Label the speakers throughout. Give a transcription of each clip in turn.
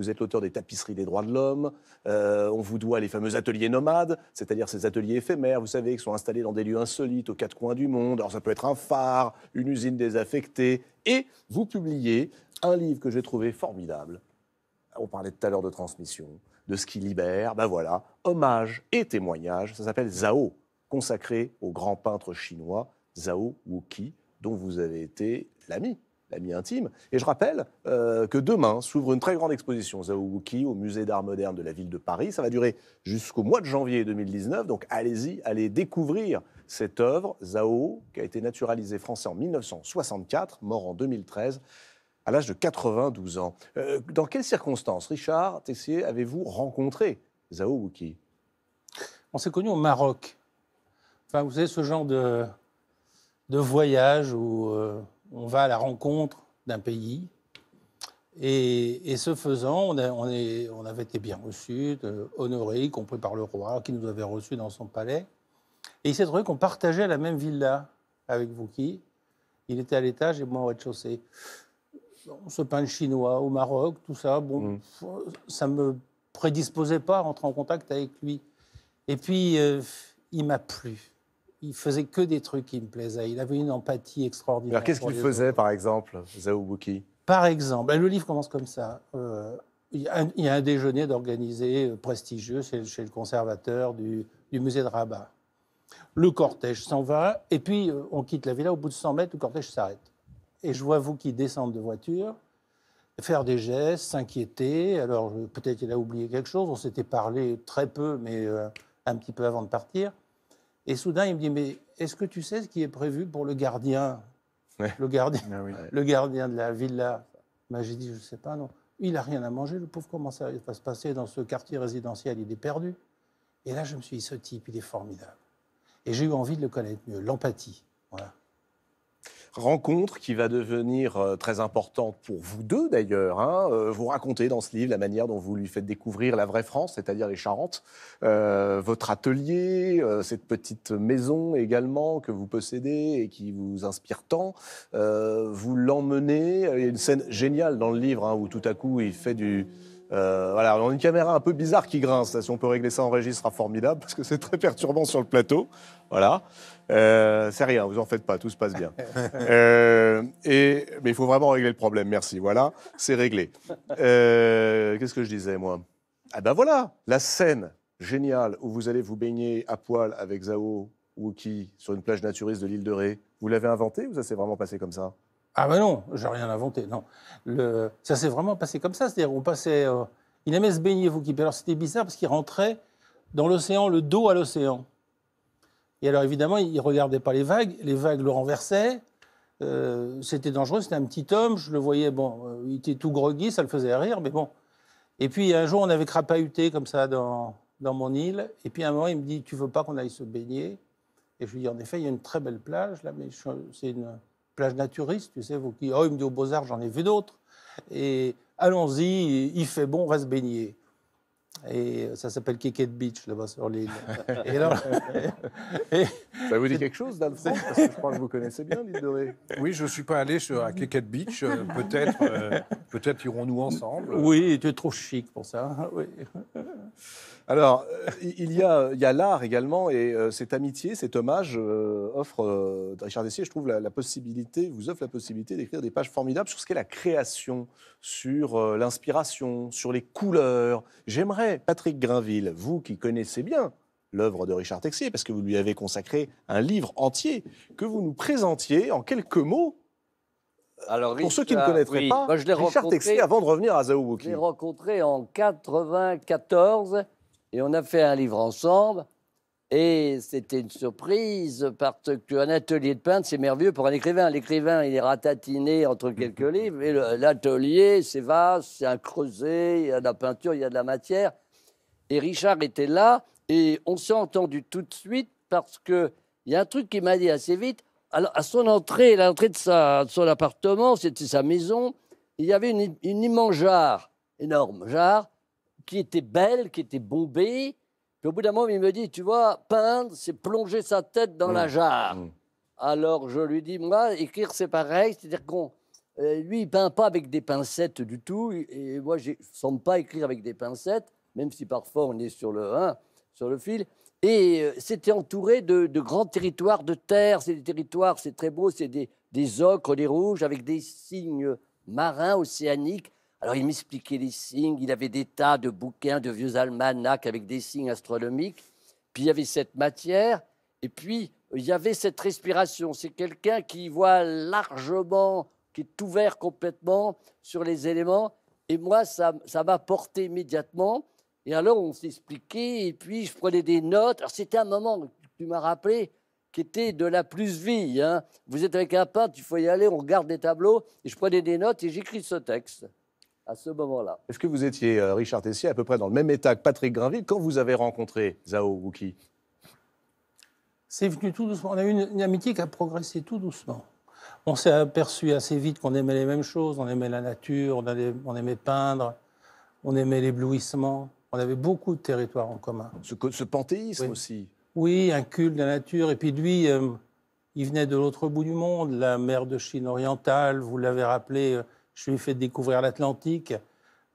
Speaker 1: Vous êtes l'auteur des tapisseries des droits de l'homme. Euh, on vous doit les fameux ateliers nomades, c'est-à-dire ces ateliers éphémères, vous savez, qui sont installés dans des lieux insolites aux quatre coins du monde. Alors ça peut être un phare, une usine désaffectée. Et vous publiez un livre que j'ai trouvé formidable. On parlait tout à l'heure de transmission, de ce qui libère. Ben voilà, hommage et témoignage. Ça s'appelle Zao, consacré au grand peintre chinois Zhao Wuki, dont vous avez été l'ami l'ami intime. Et je rappelle euh, que demain s'ouvre une très grande exposition Zaouki au musée d'art moderne de la ville de Paris. Ça va durer jusqu'au mois de janvier 2019. Donc allez-y, allez découvrir cette œuvre, Zao, qui a été naturalisé français en 1964, mort en 2013 à l'âge de 92 ans. Euh, dans quelles circonstances, Richard Tessier, avez-vous rencontré Zao Wuki
Speaker 2: On s'est connus au Maroc. Enfin, vous savez, ce genre de, de voyage où euh, on va à la rencontre d'un pays. Et, ce faisant, on, avait été bien reçus, euh, honorés, compris par le roi qui nous avait reçus dans son palais. Et il s'est trouvé qu'on partageait la même villa avec vous, qui Il était à l'étage et moi au rez-de-chaussée. On Ce pain chinois au Maroc, tout ça, bon, mm. ça ne me prédisposait pas à rentrer en contact avec lui. Et puis, euh, il m'a plu il faisait que des trucs qui me plaisaient. Il avait une empathie extraordinaire. qu'est-ce qu'il faisait,
Speaker 1: par exemple, Zaoubouki
Speaker 2: Par exemple, ben, le livre commence comme ça. Euh, il, y a un, déjeuner d'organisé euh, prestigieux chez, le conservateur du, musée de Rabat. Le cortège s'en va, et puis euh, on quitte la villa. Au bout de 100 mètres, le cortège s'arrête. Et je vois vous qui descendent de voiture, faire des gestes, s'inquiéter. Alors peut-être qu'il a oublié quelque chose. On s'était parlé très peu, mais un petit peu avant de partir. Et soudain, il me dit, mais est-ce que tu sais ce qui est prévu pour le gardien le, gardien, ah le gardien de la villa ben, J'ai dit, je ne sais pas, non. Il n'a rien à manger, le pauvre, comment ça va se passer dans ce quartier résidentiel Il est perdu. Et là, je me suis dit, ce type, il est formidable. Et j'ai eu envie de le connaître mieux, l'empathie. Voilà
Speaker 1: rencontre qui va devenir euh, très importante pour vous deux d'ailleurs. Hein. Euh, vous racontez dans ce livre la manière dont vous lui faites découvrir la vraie France, c'est-à-dire les Charentes, euh, votre atelier, cette petite maison également que vous possédez et qui vous inspire tant. vous l'emmenez. Il y a une scène géniale dans le livre hein, où tout à coup il fait du euh, voilà, on a une caméra un peu bizarre qui grince. Si on peut régler ça en régie, ce sera formidable parce que c'est très perturbant sur le plateau. Voilà. Euh, c'est rien, vous en faites pas, tout se passe bien. Euh, et, mais il faut vraiment régler le problème, merci. Voilà, c'est réglé. Qu'est-ce que je disais, moi Ah ben voilà, la scène géniale où vous allez vous baigner à poil avec Zao qui sur une plage naturiste de l'île de Ré. Vous l'avez inventée ou ça s'est vraiment passé comme
Speaker 2: ça ah ben non, j'ai rien inventé, non. Le, ça s'est vraiment passé comme ça, c'est-à-dire on passait... Euh, il aimait se baigner, vous qui... Alors c'était bizarre parce qu'il rentrait dans l'océan, le dos à l'océan. Et alors évidemment, il ne regardait pas les vagues, les vagues le renversaient. Euh, c'était dangereux, c'était un petit homme, je le voyais, bon, euh, il était tout groggy, ça le faisait rire, mais bon. Et puis un jour, on avait crapahuté comme ça dans, dans mon île, et puis à un moment, il me dit, tu veux pas qu'on aille se baigner Et je lui dis, en effet, il y a une très belle plage, là, mais c'est une plage naturiste, tu sais, vous qui, oh, il me dit aux Beaux-Arts, j'en ai vu d'autres. Et allons-y, il fait bon, reste va baigner. Et euh, ça s'appelle Keket Beach, là-bas sur l'île. et ça vous dit quelque chose, Dan Parce que je crois que vous connaissez bien l'île de Ré. Oui, je ne suis
Speaker 1: pas allé sur, à Keket Beach. Euh, peut-être euh, peut-être irons-nous ensemble.
Speaker 2: Oui, tu es trop chic pour ça. Oui.
Speaker 1: Alors, il y a, l'art également, et cette amitié, cet hommage offre, Richard Dessier, je trouve, la, possibilité, vous offre la possibilité d'écrire des pages formidables sur ce qu'est la création, sur l'inspiration, sur les couleurs. J'aimerais Patrick Grinville, vous qui connaissez bien l'œuvre de Richard Texier, parce que vous lui avez consacré un livre entier, que vous nous présentiez en quelques mots.
Speaker 3: pour ceux qui ne connaîtraient pas, Richard Texier, avant de revenir à Zaoubouki. Je l'ai rencontré en 1994 et on a fait un livre ensemble. Et c'était une surprise parce qu'un atelier de peintre, c'est merveilleux pour un écrivain. L'écrivain, il est ratatiné entre quelques livres, et l'atelier, c'est vaste, c'est un creuset, il y a de la peinture, il y a de la matière. Et Richard était là, et on s'est entendu tout de suite parce qu'il y a un truc qui m'a dit assez vite. Alors, à son entrée, l'entrée de, son appartement, c'était sa maison, il y avait une, une immense jarre, énorme jarre, qui était belle, qui était bombée, puis au bout d'un moment, il me dit, tu vois, peindre, c'est plonger sa tête dans la mm. jarre. Mm. Alors je lui dis, moi, écrire, c'est pareil, c'est-à-dire qu'on... Euh, lui, peint pas avec des pincettes du tout, et moi, je ne pas écrire avec des pincettes, même si parfois on est sur le, hein, sur le fil. Et euh, c'était entouré de, grands territoires de terre. C'est des territoires, c'est très beau, c'est des, des ocres, des rouges, avec des signes marins, océaniques. Alors il m'expliquait les signes, il avait des tas de bouquins, de vieux almanachs avec des signes astronomiques, puis il y avait cette matière, et puis il y avait cette respiration. C'est quelqu'un qui voit largement, qui est ouvert complètement sur les éléments, et moi ça, ça m'a porté immédiatement. Et alors on s'expliquait, et puis je prenais des notes. Alors c'était un moment, tu m'as rappelé, qui était de la plus vie. Hein. Vous êtes avec un peintre, il faut y aller, on regarde des tableaux, et je prenais des notes et j'écris ce texte à ce moment-là.
Speaker 1: Est-ce que vous étiez, euh, Richard Tessier, à peu près dans le même état que Patrick Grinville quand vous avez rencontré Zao Wuki
Speaker 2: C'est venu tout doucement. On a eu une, amitié qui a progressé tout doucement. On s'est aperçu assez vite qu'on aimait les mêmes choses, on aimait la nature, on, aimait peindre, on aimait l'éblouissement, on avait beaucoup de territoires en commun. Ce, panthéisme aussi. Oui, un culte de la nature. Et puis lui, euh, il venait de l'autre bout du monde, la mer de Chine orientale, vous l'avez rappelé, euh, je lui ai fait découvrir l'Atlantique.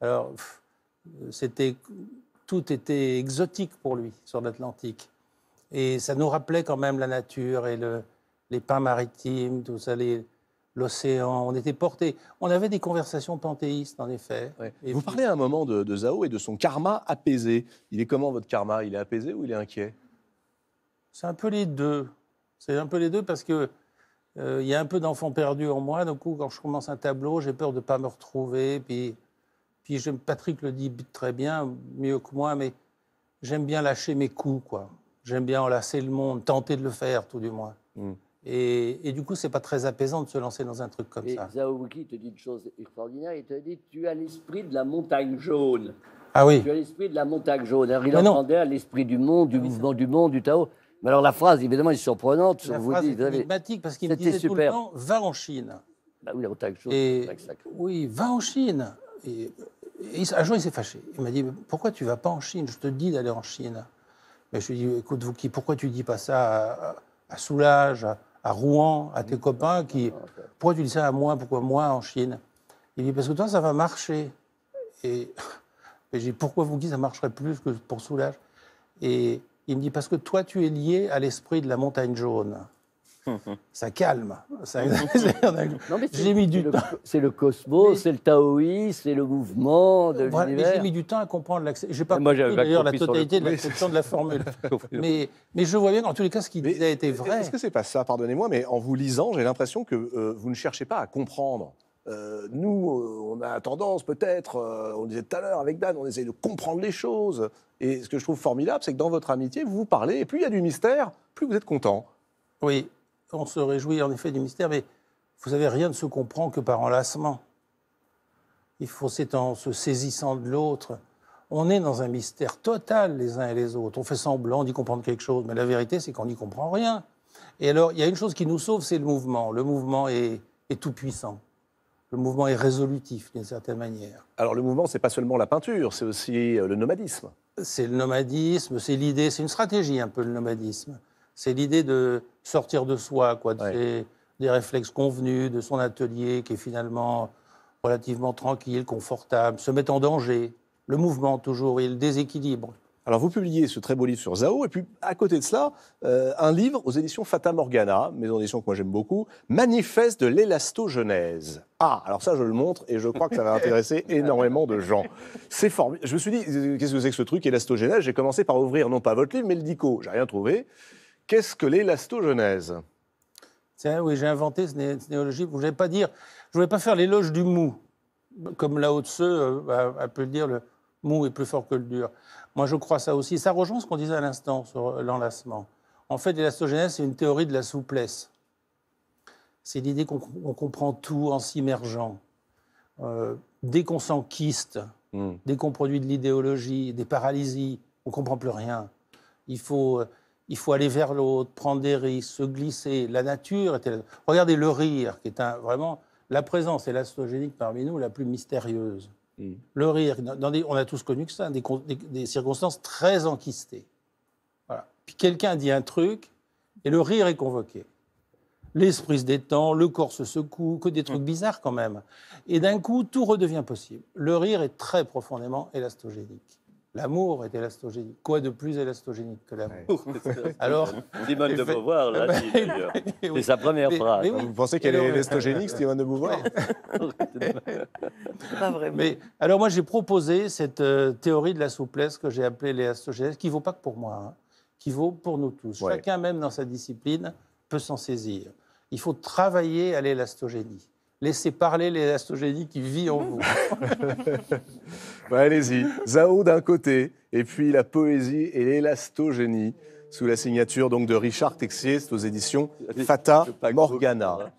Speaker 2: Alors, c'était tout était exotique pour lui sur l'Atlantique. Et ça nous rappelait quand même la nature et le, les pins maritimes, tout ça, l'océan. On était porté. On avait des conversations panthéistes, en effet. Et Vous parlez à un moment
Speaker 1: de, de, Zao et de son karma apaisé. Il est comment votre karma Il est apaisé ou il est inquiet
Speaker 2: C'est un peu les deux. C'est un peu les deux parce que euh, il y a un peu d'enfant perdu en moi. Du coup, quand je commence un tableau, j'ai peur de ne pas me retrouver. Puis, puis Patrick le dit très bien, mieux que moi, mais j'aime bien lâcher mes coups, quoi. J'aime bien enlacer le monde, tenter de le faire, tout du moins. Mm. Et, du coup, c'est pas très apaisant de se lancer dans un truc comme ça.
Speaker 3: Zhao te dit une chose extraordinaire. Il te dit Tu as l'esprit de la montagne jaune. Ah oui. Tu as l'esprit de la montagne jaune. Alors, il entendait l'esprit du monde, du ah mouvement du monde, du Tao. Mais alors la phrase, évidemment, est surprenante. La vous phrase est
Speaker 2: parce qu'il me disait super. tout le temps, va en Chine.
Speaker 3: Bah oui, chose,
Speaker 2: oui, va en Chine. Et, un jour, il s'est fâché. Il m'a dit, pourquoi tu vas pas en Chine Je te dis d'aller en Chine. Mais je lui ai dit, écoute, vous qui, pourquoi tu dis pas ça à, à, Soulage, à, Rouen, à tes copains qui, ah, Pourquoi tu dis ça à moi Pourquoi moi en Chine Il dit, parce que toi, ça va marcher. Et, j'ai dit, pourquoi vous qui ça marcherait plus que pour Soulage Et il me dit parce que toi, tu es lié à l'esprit de la montagne jaune. ça calme. j'ai mis du C'est le cosmos, c'est le taoïsme, c'est le mouvement de J'ai mis du temps à comprendre. J'ai pas d'ailleurs la totalité de de la formule. mais,
Speaker 3: je
Speaker 1: vois bien qu'en tous les cas, ce qui a été vrai. Est-ce que c'est pas ça Pardonnez-moi, mais en vous lisant, j'ai l'impression que euh, vous ne cherchez pas à comprendre. Euh, nous, euh, on a tendance peut-être, euh, on disait tout à l'heure avec Dan, on essaie de comprendre les choses. Et ce que je trouve formidable, c'est que dans votre amitié, vous vous parlez, et plus il y a du
Speaker 2: mystère, plus vous êtes content. Oui, on se réjouit en effet du mystère, mais vous savez, rien ne se comprend que par enlacement. Il faut, c'est en se saisissant de l'autre. On est dans un mystère total les uns et les autres. On fait semblant d'y comprendre quelque chose, mais la vérité, c'est qu'on n'y comprend rien. Et alors, il y a une chose qui nous sauve, c'est le mouvement. Le mouvement est tout puissant le mouvement est résolutif d'une certaine manière. Alors le mouvement, c'est pas seulement la peinture, c'est aussi euh, le nomadisme. C'est le nomadisme, c'est l'idée, c'est une stratégie un peu le nomadisme. C'est l'idée de sortir de soi, quoi, de des réflexes convenus, de son atelier qui est finalement relativement tranquille, confortable, se mettre en danger. Le mouvement toujours, il déséquilibre.
Speaker 1: Alors vous publiez ce très beau livre sur Zao, et puis à
Speaker 2: côté de cela,
Speaker 1: euh, un livre aux éditions Fata Morgana, maison d'édition que moi j'aime beaucoup, Manifeste de l'élastogenèse. Ah, alors ça je le montre, et je crois que ça va intéresser énormément de gens. C'est formidable. Je me suis dit, euh, qu'est-ce que c'est que ce truc, élastogenèse J'ai commencé par ouvrir non pas votre livre, mais le dico. J'ai rien trouvé. Qu'est-ce que l'élastogenèse
Speaker 2: Tiens, oui, j'ai inventé ce, né Je ne pas dire, je voulais pas faire l'éloge du mou, comme là haute de ceux, peut le dire, le mou est plus fort que le dur. Moi, je crois ça aussi. Ça rejoint ce qu'on disait à l'instant sur l'enlacement. En fait, l'élastogénèse, c'est une théorie de la souplesse. C'est l'idée qu'on comprend tout en s'immergeant. Euh, dès qu'on s'enquiste, hmm. dès qu'on produit de l'idéologie, des paralysies, on ne comprend plus rien. Il faut, euh, il faut aller vers l'autre, prendre des risques, se glisser. La nature était... Regardez le rire, qui est vraiment la présence élastogénique parmi nous la plus mystérieuse. Mm. Le rire, on a tous connu que ça, des, circonstances très enquistées. Puis quelqu'un dit un truc et le rire est convoqué. L'esprit se détend, le corps se secoue, que des trucs mm. bizarres quand même. Et d'un coup, tout redevient possible. Le rire est très profondément élastogénique. L'amour est élastogénique. Quoi de plus élastogénique que l'amour Alors, Simone de Beauvoir, là, c'est sa
Speaker 3: première phrase. Hein. Vous pensez qu'elle est euh, élastogénique, euh,
Speaker 2: Simone de Beauvoir Pas vraiment. Mais, alors moi, j'ai proposé cette euh, théorie de la souplesse que j'ai appelée l'élastogénèse, qui vaut pas que pour moi, hein, qui vaut pour nous tous. Chacun, même dans sa discipline, peut s'en saisir. Il faut travailler à l'élastogénie. Laissez parler l'élastogénie qui vit en vous. Bah, allez-y.
Speaker 1: Zao d'un côté, et puis la poésie et l'élastogénie, sous la signature donc de Richard Texier, aux éditions Fata Morgana.